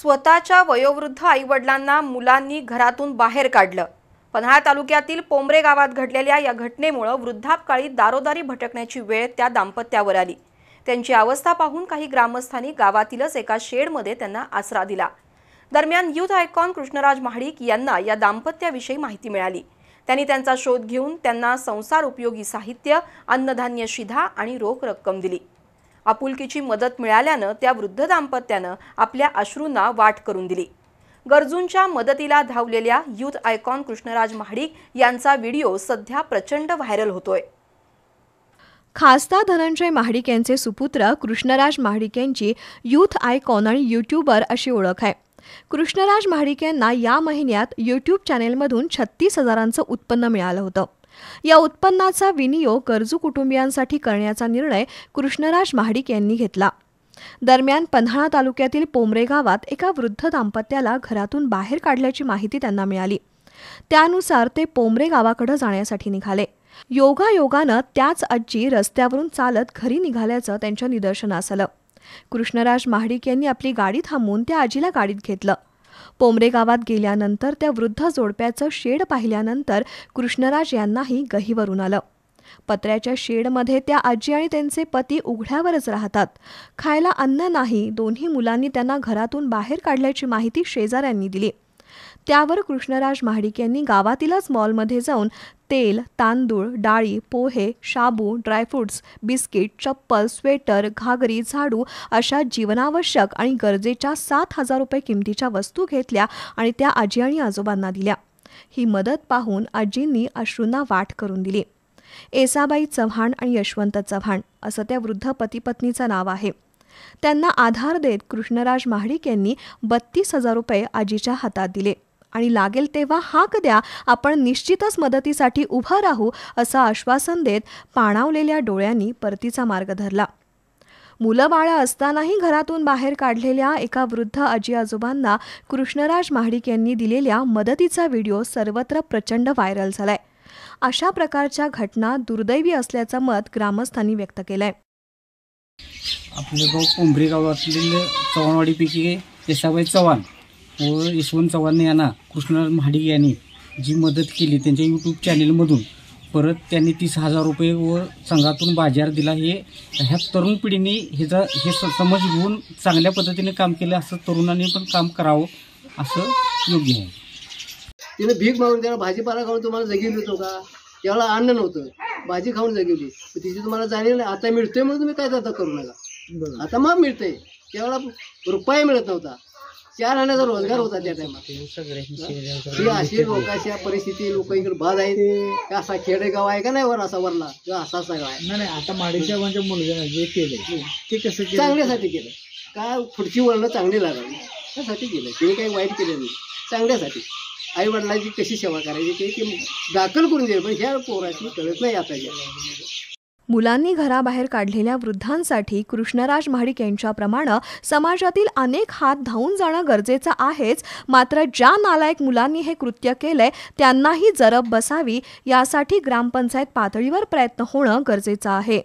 स्वतःच्या वयोवृद्ध आईवडिलांना मुलांनी घरातून बाहेर काढलं पन्हाळा तालुक्यातील पोंबरे गावात घडलेल्या या घटनेमुळे वृद्धापकाळी दारोदारी भटकण्याची वेळ त्या दाम्पत्यावर आली त्यांची अवस्था पाहून काही ग्रामस्थांनी गावातीलच एका शेडमध्ये त्यांना आसरा दिला दरम्यान युथ आयकॉन कृष्णराज महाडिक यांना या दाम्पत्याविषयी माहिती मिळाली त्यांनी त्यांचा शोध घेऊन त्यांना संसार उपयोगी साहित्य अन्नधान्य शिधा आणि रोख रक्कम दिली आपुलकीची मदत मिळाल्यानं त्या वृद्ध दाम्पत्यानं आपल्या अश्रूंना वाट करून दिली गरजूंच्या मदतीला धावलेल्या युथ आयकॉन कृष्णराज महाडिक यांचा व्हिडिओ सध्या प्रचंड व्हायरल होतोय खासदार धनंजय महाडिक यांचे सुपुत्र कृष्णराज महाडिक यांची यूथ आयकॉन आणि युट्यूबर अशी ओळख आहे कृष्णराज महाडिक यांना या महिन्यात युट्यूब चॅनेलमधून छत्तीस हजारांचं उत्पन्न मिळालं होतं या उत्पन्नाचा विनियोग गरजू कुटुंबियांसाठी करण्याचा निर्णय कृष्णराज महाडिक यांनी घेतला दरम्यान पन्हाळा तालुक्यातील पोमरे गावात एका वृद्ध दाम्पत्याला घरातून बाहेर काढल्याची माहिती त्यांना मिळाली त्यानुसार ते पोमरे गावाकडे जाण्यासाठी निघाले योगायोगानं त्याच आजी रस्त्यावरून चालत घरी निघाल्याचं त्यांच्या निदर्शनास आलं कृष्णराज महाडिक यांनी आपली गाडी थांबवून त्या आजीला गाडीत घेतलं पोमरे गावात गेल्यानंतर त्या वृद्ध जोडप्याचं शेड पाहिल्यानंतर कृष्णराज यांनाही गहीवरून आलं पत्र्याच्या शेडमध्ये त्या आजी आणि त्यांचे पती उघड्यावरच राहतात खायला अन्न नाही दोन्ही मुलांनी त्यांना घरातून बाहेर काढल्याची माहिती शेजाऱ्यांनी दिली त्यावर कृष्णराज महाडिक यांनी गावातीलच मॉलमध्ये जाऊन तेल तांदूळ डाळी पोहे शाबू ड्रायफ्रुट्स बिस्किट चप्पल स्वेटर घागरी झाडू अशा जीवनावश्यक आणि गरजेच्या सात हजार रुपये किमतीच्या वस्तू घेतल्या आणि त्या आजी आणि आजोबांना दिल्या ही मदत पाहून आजींनी अश्रूंना वाट करून दिली एसाबाई चव्हाण आणि यशवंत चव्हाण असं त्या वृद्ध पतीपत्नीचं नाव आहे त्यांना आधार देत कृष्णराज महाडिक यांनी बत्तीस हजार रुपये आजीच्या हातात दिले आणि लागेल तेव्हा हाक द्या आपण निश्चितच मदतीसाठी उभा राहू असं आश्वासन देत पाणावलेल्या डोळ्यांनी परतीचा मार्ग धरला मुलं बाळं असतानाही घरातून बाहेर काढलेल्या एका वृद्ध आजी आजोबांना कृष्णराज महाडिक यांनी दिलेल्या मदतीचा व्हिडिओ सर्वत्र प्रचंड व्हायरल झालाय अशा प्रकारच्या घटना दुर्दैवी असल्याचं मत ग्रामस्थांनी व्यक्त केलंय आपलं गाव कोंबरी गाव असलेलं चव्हाणवाडीपैकी येसाबाई चव्हाण व यशवंत चव्हाण यांना कृष्णराज महाडिक यांनी जी मदत केली त्यांच्या यूट्यूब चॅनेलमधून परत त्यांनी तीस हजार रुपये व संघातून बाजार दिला हे ह्या तरुण पिढीने ह्याचा हे समज घेऊन चांगल्या पद्धतीने काम केलं असं तरुणाने पण काम करावं असं योग्य आहे तिने भीक मागून त्याला भाजीपाला खाऊन तुम्हाला जगी देतो का त्याला अन्न नव्हतं भाजी खाऊन जगवली तिची तुम्हाला जाणीव आता मिळतोय म्हणून तुम्ही काय जाता करू नका आता मग मिळते तेवढा रुपया मिळत नव्हता चार आण्याचा रोजगार होता त्या टायमात अशी लोकांची परिस्थिती लोक इकडे बाद आहेत असा खेडेगाव आहे का नाही वर असा वरला किंवा असा असा गाव आहे नाही आता माडेसाहेबांच्या मुलगा जे केलं हो. ते कसं चांगल्यासाठी केलं का पुढची वळणं चांगली लागली त्यासाठी केलं ते काही वाईट केलं नाही चांगल्यासाठी आई वडिलांची कशी सेवा करायची ते दाखल करून दे पण ह्या पोराची कळत नाही आता मुलांनी घराबाहेर काढलेल्या वृद्धांसाठी कृष्णराज महाडिक यांच्याप्रमाणे समाजातील अनेक हात धावून जाणं गरजेचं आहेच मात्र ज्या नालायक मुलांनी हे कृत्य केलंय त्यांनाही जरब बसावी यासाठी ग्रामपंचायत पातळीवर प्रयत्न होणं गरजेचं आहे